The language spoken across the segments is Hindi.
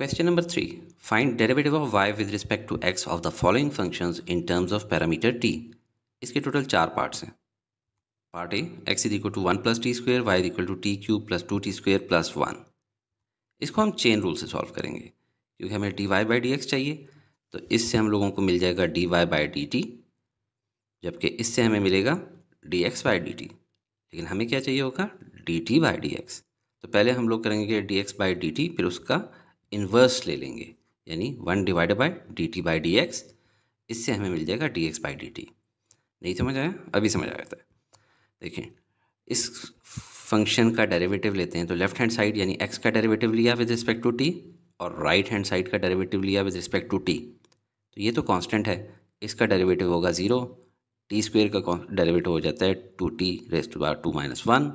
Question number three Find derivative of y with respect to x of the following functions in terms of parameter t. इसके टोटल चार पार्ट्स हैं part A X is equal to one plus T square Y equal to T cube plus two T square plus one इसको हम चेन रूल से सॉल्व करेंगे क्योंकि हमें D Y by D x चाहिए तो इससे हम लोगों को मिल जाएगा D Y by D T जबकि इससे हमें मिलेगा D x by D T लेकिन हमें क्या चाहिए होगा D T by D x तो पहले हम लोग करेंगे D x by D T फिर उसका इन्वर्स ले लेंगे यानी one divide by D T by D X इससे हमें मिल जाएगा D x by D T नहीं समझ आया अभी समझ आया था देखिए इस फंक्शन का डेरिवेटिव लेते हैं तो लेफ्ट हैंड साइड यानी एक्स का डेरिवेटिव लिया विद रिस्पेक्ट टू टी और राइट हैंड साइड का डेरिवेटिव लिया विद रिस्पेक्ट टू टी तो ये तो कांस्टेंट है इसका डेरिवेटिव होगा ज़ीरो टी स्क्वेयर का डेरिवेटिव हो जाता है टू टी रेस टू बार टू माइनस वन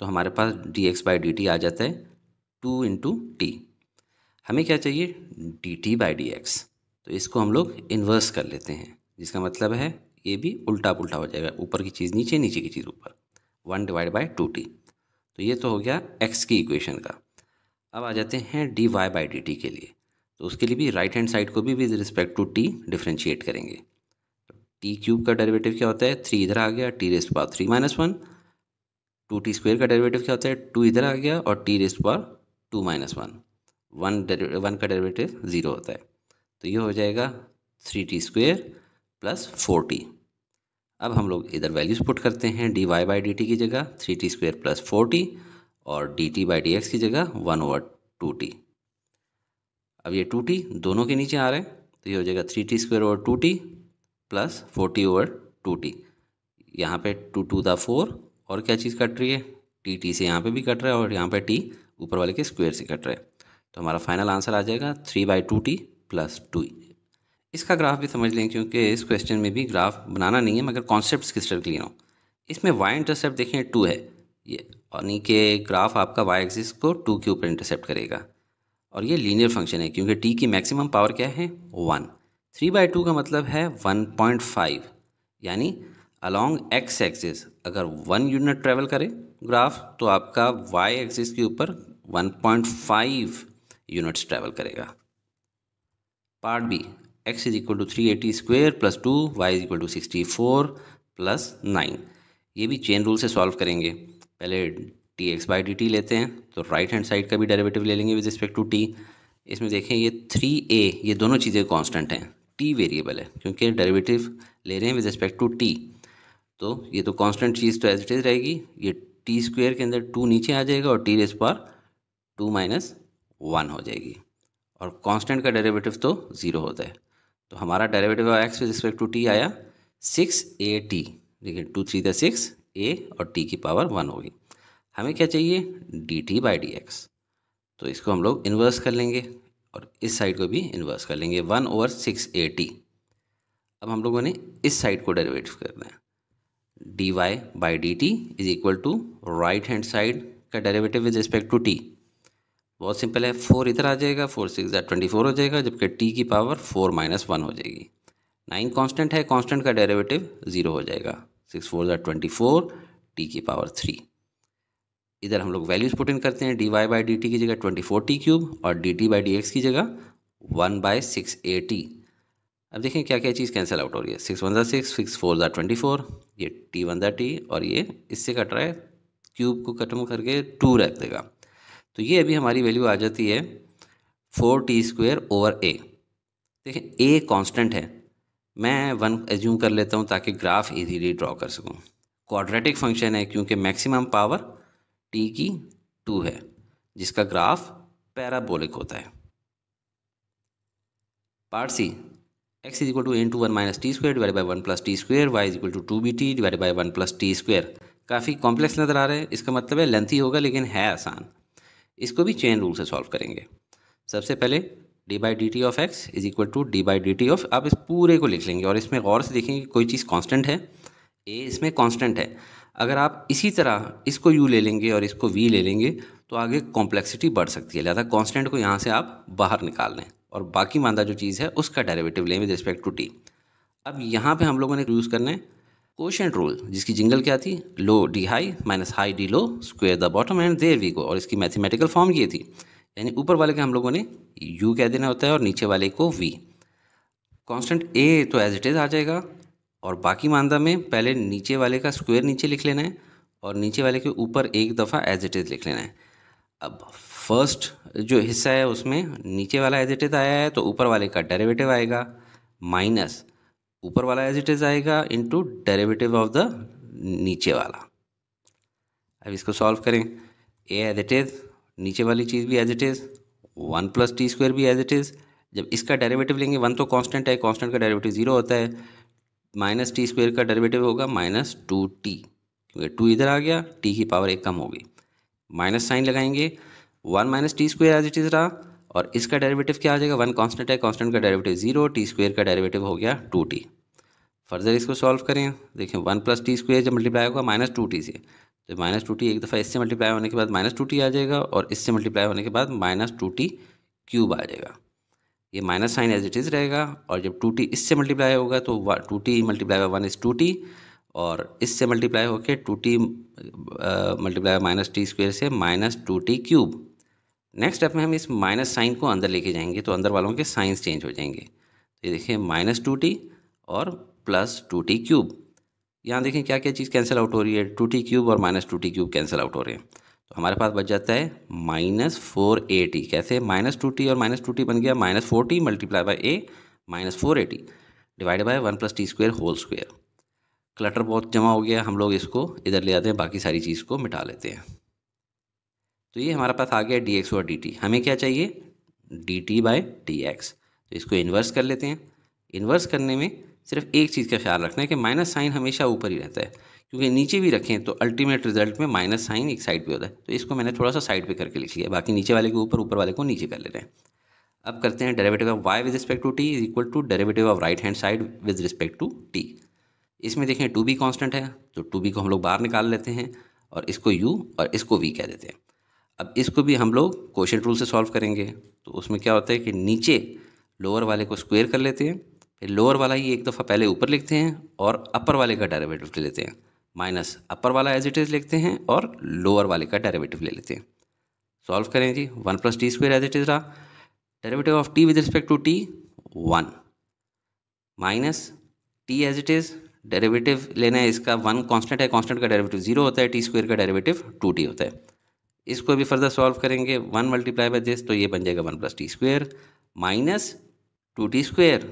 तो हमारे पास D x by D T आ जाता है टू इंटू टी हमें क्या चाहिए D T by D x तो इसको हम लोग इन्वर्स कर लेते हैं जिसका मतलब है ये भी उल्टा पुल्टा हो जाएगा ऊपर की चीज़ नीचे नीचे की चीज़ ऊपर one divide by two T तो ये तो हो गया एक्स की इक्वेशन का अब आ जाते हैं d Y by D t के लिए तो उसके लिए भी राइट हैंड साइड को भी with respect to t differentiate करेंगे तो टी क्यूब का डेरिवेटिव क्या होता है थ्री इधर आ गया t raised power three minus one two T square का डेरिवेटिव क्या होता है टू इधर आ गया और t raised power two minus one one one का डेरिवेटिव ज़ीरो होता है तो ये हो जाएगा three t square plus four t अब हम लोग इधर वैल्यूज़ पुट करते हैं d Y by D t की जगह three t square plus four t और d T by D x की जगह वन ओवर टू टी अब ये टू टी दोनों के नीचे आ रहे हैं तो ये हो जाएगा three t square over two t plus four t over two t यहाँ पर टू टू द फोर और क्या चीज़ कट रही है टी टी से यहाँ पे भी कट रहा है और यहाँ पे टी ऊपर वाले के स्क्वेयर से कट रहा है तो हमारा फाइनल आंसर आ जाएगा three by two t plus two इसका ग्राफ भी समझ लें क्योंकि इस क्वेश्चन में भी ग्राफ बनाना नहीं है मगर कॉन्सेप्ट किस तरह क्लियर हो इसमें वाई इंटरसेप्ट देखें टू है ये यानी कि ग्राफ आपका वाई एक्सिस को टू के ऊपर इंटरसेप्ट करेगा और ये लीनियर फंक्शन है क्योंकि टी की मैक्सिमम पावर क्या है वन थ्री बाई टू का मतलब है वन पॉइंट फाइव यानी अलॉन्ग एक्स एक्सिस अगर वन यूनिट ट्रेवल करे ग्राफ तो आपका वाई एक्सिस के ऊपर one point five units travel करेगा part b x is equal to three a t square plus two y is equal to sixty four plus nine ये भी चेन रूल से सॉल्व करेंगे पहले t x by D t लेते हैं तो राइट हैंड साइड का भी डेरिवेटिव ले लेंगे विद रिस्पेक्ट टू टी इसमें देखें ये थ्री ए ये दोनों चीज़ें कॉन्स्टेंट हैं टी वेरिएबल है क्योंकि डेरिवेटिव ले रहे हैं विद रिस्पेक्ट टू टी तो ये तो कॉन्स्टेंट चीज़ तो एज इट इज़ रहेगी ये टी स्क्वेयर के अंदर टू नीचे आ जाएगा और टी रेस पर टू माइनस वन हो जाएगी और कांस्टेंट का डेरिवेटिव तो ज़ीरो होता है तो हमारा derivative of x with respect to t आया सिक्स ए टी देखिए two three the six a और टी की पावर वन होगी हमें क्या चाहिए D T by D x तो इसको हम लोग इन्वर्स कर लेंगे और इस साइड को भी इन्वर्स कर लेंगे one over six a t अब हम लोगों ने इस साइड को डेरिवेटिव करना है d Y by D t is equal to right hand side का derivative with respect to t बहुत सिंपल है फोर इधर आ जाएगा फोर सिक्स या ट्वेंटी फोर हो जाएगा जबकि टी की पावर फोर माइनस वन हो जाएगी नाइन कांस्टेंट है कांस्टेंट का डेरिवेटिव ज़ीरो हो जाएगा सिक्स फोर या ट्वेंटी फोर टी की पावर थ्री इधर हम लोग वैल्यूज पुट इन करते हैं d Y by D t की जगह ट्वेंटी फोर टी क्यूब और d T by D x की जगह one by six a t अब देखें क्या क्या चीज़ कैंसिल आउट हो रही है सिक्स वन ज़ा सिक्स सिक्स फोर ज़ा ट्वेंटी फोर ये टी वन ज़ा टी और ये इससे कट रहा है क्यूब को खत्म करके टू रख देगा तो ये अभी हमारी वैल्यू आ जाती है four t square over a देखें ए कांस्टेंट है मैं वन एज्यूम कर लेता हूँ ताकि ग्राफ इजीली ड्रॉ कर सकूँ क्वाड्रेटिक फंक्शन है क्योंकि मैक्सिमम पावर टी की टू है जिसका ग्राफ पैराबोलिक होता है part c x is equal to n two one minus t square divide by one plus T square y is equal to two b t divide by one plus T square काफ़ी कॉम्प्लेक्स नज़र आ रहे हैं इसका मतलब है लेंथी होगा लेकिन है आसान इसको भी चेन रूल से सॉल्व करेंगे सबसे पहले d by D t of x is equal to d by D t of आप इस पूरे को लिख लेंगे और इसमें गौर से देखेंगे कोई चीज़ कांस्टेंट है ए इसमें कांस्टेंट है अगर आप इसी तरह इसको यू ले लेंगे और इसको वी ले लेंगे तो आगे कॉम्प्लेक्सिटी बढ़ सकती है लिहाजा कांस्टेंट को यहाँ से आप बाहर निकाल लें और बाकी मादा जो चीज़ है उसका डेरिवेटिव लें विद रिस्पेक्ट टू टी अब यहाँ पे हम लोगों ने यूज़ करना है क्वेश्चन रूल जिसकी जिंगल क्या थी low d high minus high d low square the bottom and there we go और इसकी मैथमेटिकल फॉर्म ये थी यानी ऊपर वाले के हम लोगों ने यू कह देना होता है और नीचे वाले को वी कांस्टेंट ए तो एज इट इज़ आ जाएगा और बाकी मानदा में पहले नीचे वाले का स्क्वेयर नीचे लिख लेना है और नीचे वाले के ऊपर एक दफ़ा एज इट इज़ लिख लेना है अब फर्स्ट जो हिस्सा है उसमें नीचे वाला एज इट इज़ आया है तो ऊपर वाले का डेरेवेटिव आएगा माइनस ऊपर वाला एज इट इज़ आएगा इनटू डेरिवेटिव ऑफ द नीचे वाला अब इसको सॉल्व करें ए एज इट इज़ नीचे वाली चीज़ भी as it is one plus t square भी एज इट इज़ जब इसका डेरिवेटिव लेंगे वन तो कांस्टेंट है कांस्टेंट का डेरिवेटिव ज़ीरो होता है माइनस टी स्क्वायर का डेरिवेटिव होगा माइनस टू टी क्योंकि टू इधर आ गया टी की पावर एक कम होगी माइनस साइन लगाएंगे one minus t square as it is रहा और इसका डेरिवेटिव क्या आ जाएगा वन कांस्टेंट है कांस्टेंट का डेरिवेटिव जीरो टी स्क्वेयर का डेरिवेटिव हो गया टू टी फर्दर इसको सॉल्व करें देखें वन प्लस टी स्क्वेयर जब मल्टीप्लाई होगा माइनस टू टी से तो माइनस टू टी एक दफ़ा इससे मल्टीप्लाई होने के बाद माइनस टू टी आ जाएगा और इससे मल्टीप्लाई होने के बाद माइनस टू टी क्यूब आ जाएगा ये minus sign as it is रहेगा और जब टू टी इससे मल्टीप्लाई होगा तो two t multiply by one is two T और इससे मल्टीप्लाई होकर two t multiply minus t square से minus two T cube next step में हम इस माइनस साइन को अंदर लेके जाएंगे तो अंदर वालों के साइंस चेंज हो जाएंगे तो ये देखिए माइनस टू टी और प्लस टू टी क्यूब यहाँ देखें क्या क्या चीज़ कैंसिल आउट हो रही है टू टी क्यूब और minus two T cube cancel out हो रहे हैं तो हमारे पास बच जाता है माइनस फोर ए टी कैसे माइनस टू टी और माइनस टू टी बन गया minus four t multiply by a minus four a t divide by one plus T square whole square clutter बहुत जमा हो गया हम लोग इसको इधर ले आते हैं बाकी सारी चीज़ को मिटा लेते हैं तो ये हमारे पास आ गया डी एक्स और डी टी हमें क्या चाहिए D T by D x तो इसको इन्वर्स कर लेते हैं इन्वर्स करने में सिर्फ एक चीज़ का ख्याल रखना है कि माइनस साइन हमेशा ऊपर ही रहता है क्योंकि नीचे भी रखें तो अल्टीमेट रिजल्ट में माइनस साइन एक साइड पे होता है तो इसको मैंने थोड़ा सा साइड पे करके लिख लिया बाकी नीचे वाले के ऊपर ऊपर वाले को नीचे कर ले रहे हैं अब करते हैं derivative of y with respect to t is equal to derivative of right hand side with respect to t इसमें देखें टू बी कॉन्स्टेंट है तो टू बी को हम लोग बाहर निकाल लेते हैं और इसको यू और इसको वी कह देते हैं अब इसको भी हम लोग क्वेश्चन रूल से सॉल्व करेंगे तो उसमें क्या होता है कि नीचे लोअर वाले को स्क्वेयर कर लेते हैं फिर लोअर वाला ही एक दफ़ा पहले ऊपर लिखते हैं और अपर वाले का डेरिवेटिव ले लेते हैं माइनस अपर वाला एज इट इज़ लिखते हैं और लोअर वाले का डेरिवेटिव ले लेते हैं सॉल्व करें जी one plus T square as it is रहा derivative of t with respect to t one minus t as it is derivative लेना है इसका वन कांस्टेंट है कांस्टेंट का डेरिवेटिव जीरो होता है टी स्क्वेयर का डेरिवेटिव टू टी होता है इसको भी फर्दर सॉल्व करेंगे वन मल्टीप्लाई बाई दिस तो ये बन जाएगा one plus T square minus two T square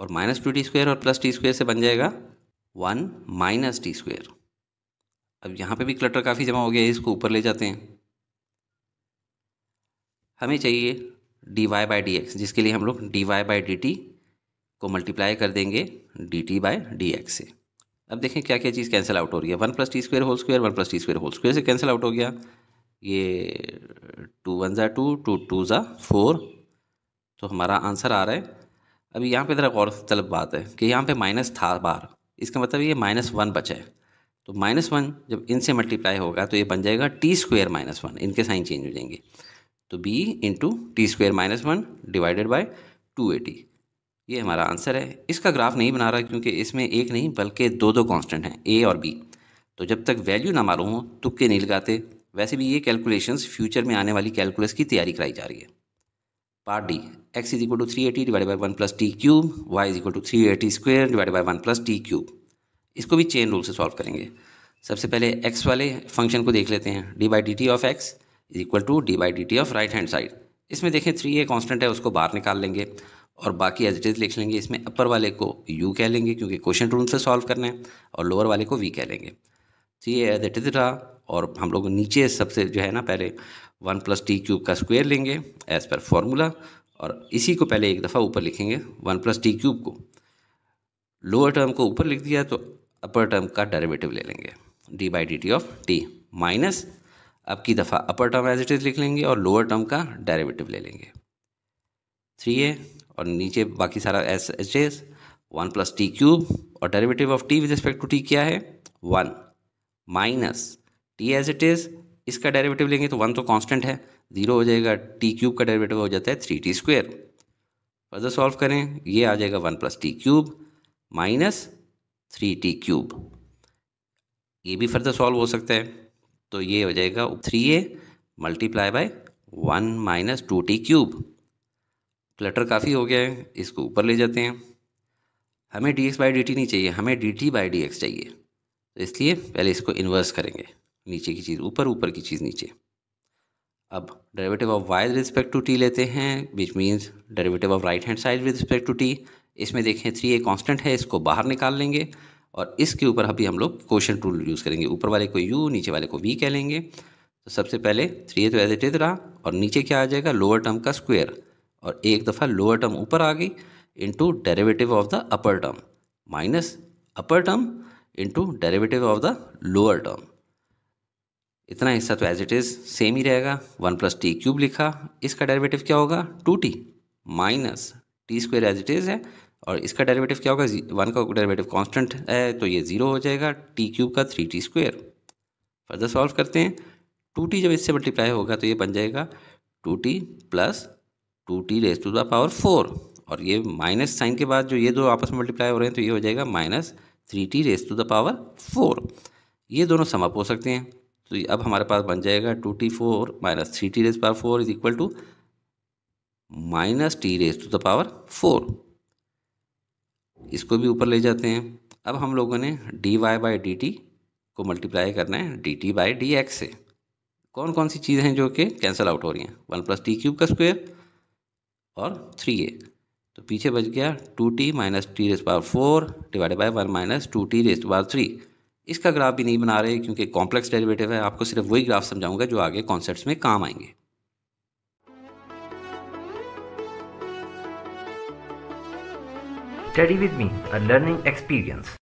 और माइनस टू टी स्क्वेयर और प्लस टी स्क्वेयर से बन जाएगा वन माइनस टी स्क्वेयर अब यहाँ पे भी क्लटर काफ़ी जमा हो गया है इसको ऊपर ले जाते हैं हमें चाहिए d Y by D x जिसके लिए हम लोग d Y by D t को मल्टीप्लाई कर देंगे d T by D x से अब देखें क्या क्या चीज़ कैंसिल आउट हो रही है one plus T square whole square one plus T square whole square से कैंसिल आउट हो गया ये टू वन ज़ा टू टू टू ज़ा फोर तो हमारा आंसर आ रहा है अभी यहाँ पे ज़रा गौर तलब बात है कि यहाँ पे माइनस था बार इसका मतलब ये माइनस वन बचा है तो माइनस वन जब इनसे मल्टीप्लाई होगा तो ये बन जाएगा टी स्क्वेयर माइनस वन इनके साइन चेंज हो जाएंगे तो b into t square minus one divided by two a t ये हमारा आंसर है इसका ग्राफ नहीं बना रहा क्योंकि इसमें एक नहीं बल्कि दो दो कांस्टेंट हैं ए और बी तो जब तक वैल्यू ना मालूम हो तुक्के नहीं लगाते वैसे भी ये कैलकुलेशंस फ्यूचर में आने वाली कैलकुलस की तैयारी कराई जा रही है part d x is equal to three a t divide by one plus t cube y is equal to three a t square divide by one plus t cube इसको भी चेन रूल से सॉल्व करेंगे सबसे पहले एक्स वाले फंक्शन को देख लेते हैं d by D t of x is equal to d by D t of right hand side इसमें देखें थ्री ए कॉन्स्टेंट है उसको बाहर निकाल लेंगे और बाकी एज इट इज़ लिख लेंगे इसमें अपर वाले को यू कह लेंगे क्योंकि क्वेश्चन रूल से सॉल्व करना है और लोअर वाले को वी कह लेंगे तो ये एज इट इज़ रहा और हम लोग नीचे सबसे जो है ना पहले वन प्लस टी क्यूब का स्क्वेयर लेंगे एज़ पर फार्मूला और इसी को पहले एक दफ़ा ऊपर लिखेंगे वन प्लस टी क्यूब को लोअर टर्म को ऊपर लिख दिया तो अपर टर्म का डेरिवेटिव ले लेंगे d by D t of t minus अब की दफ़ा upper term as it is लिख लेंगे और लोअर टर्म का डेरिवेटिव ले लेंगे थ्री ए और नीचे बाकी सारा s h s one plus t cube और derivative of t with respect to t क्या है one minus t as it is इसका डेरिवेटिव लेंगे तो वन तो कांस्टेंट है ज़ीरो हो जाएगा टी क्यूब का डेरिवेटिव हो जाता है three t square further solve करें ये आ जाएगा one plus t cube minus three t cube ये भी फर्दर सॉल्व हो सकता है तो ये हो जाएगा three a multiply by one minus two T cube clutter काफ़ी हो गया है इसको ऊपर ले जाते हैं हमें d x by D T नहीं चाहिए हमें d T by D x चाहिए तो इसलिए पहले इसको इन्वर्स करेंगे नीचे की चीज़ ऊपर ऊपर की चीज़ नीचे अब derivative of y respect to t लेते हैं which means derivative of right hand side with respect to t इसमें देखें थ्री ए कॉन्स्टेंट है इसको बाहर निकाल लेंगे और इसके ऊपर अभी हम लोग क्वेश्चन टूल यूज़ करेंगे ऊपर वाले को यू नीचे वाले को वी कह लेंगे तो सबसे पहले थ्री ए तो एज इट इज रहा और नीचे क्या आ जाएगा लोअर टर्म का स्क्वेयर और एक दफ़ा लोअर टर्म ऊपर आ गई into derivative of the upper term minus upper term into derivative of the lower term इतना हिस्सा तो एज इट इज़ सेम ही रहेगा वन प्लस टी क्यूब लिखा इसका डेरिवेटिव क्या होगा two t minus t square as it is है और इसका डेरिवेटिव क्या होगा वन का डेरिवेटिव कांस्टेंट है तो ये ज़ीरो हो जाएगा टी क्यूब का three t square further solve करते हैं टू टी जब इससे मल्टीप्लाई होगा तो ये बन जाएगा two t plus two T raise to the power four और ये माइनस साइन के बाद जो ये दो आपस में मल्टीप्लाई हो रहे हैं तो ये हो जाएगा minus three t raise to the power four ये दोनों समाप्त हो सकते हैं तो अब हमारे पास बन जाएगा two t four minus three t raise power four is equal to minus t raise to the power four इसको भी ऊपर ले जाते हैं अब हम लोगों ने d Y by D t को मल्टीप्लाई करना है d T by D x से कौन कौन सी चीज़ें हैं जो कि कैंसिल आउट हो रही हैं वन प्लस टी क्यूब का स्क्वायर और थ्री ए तो पीछे बच गया two t minus t raise power four divided by one minus two T raise power three इसका ग्राफ भी नहीं बना रहे क्योंकि कॉम्प्लेक्स डेरिवेटिव है आपको सिर्फ वही ग्राफ समझाऊंगा जो आगे कॉन्सेप्ट्स में काम आएंगे study with me a learning experience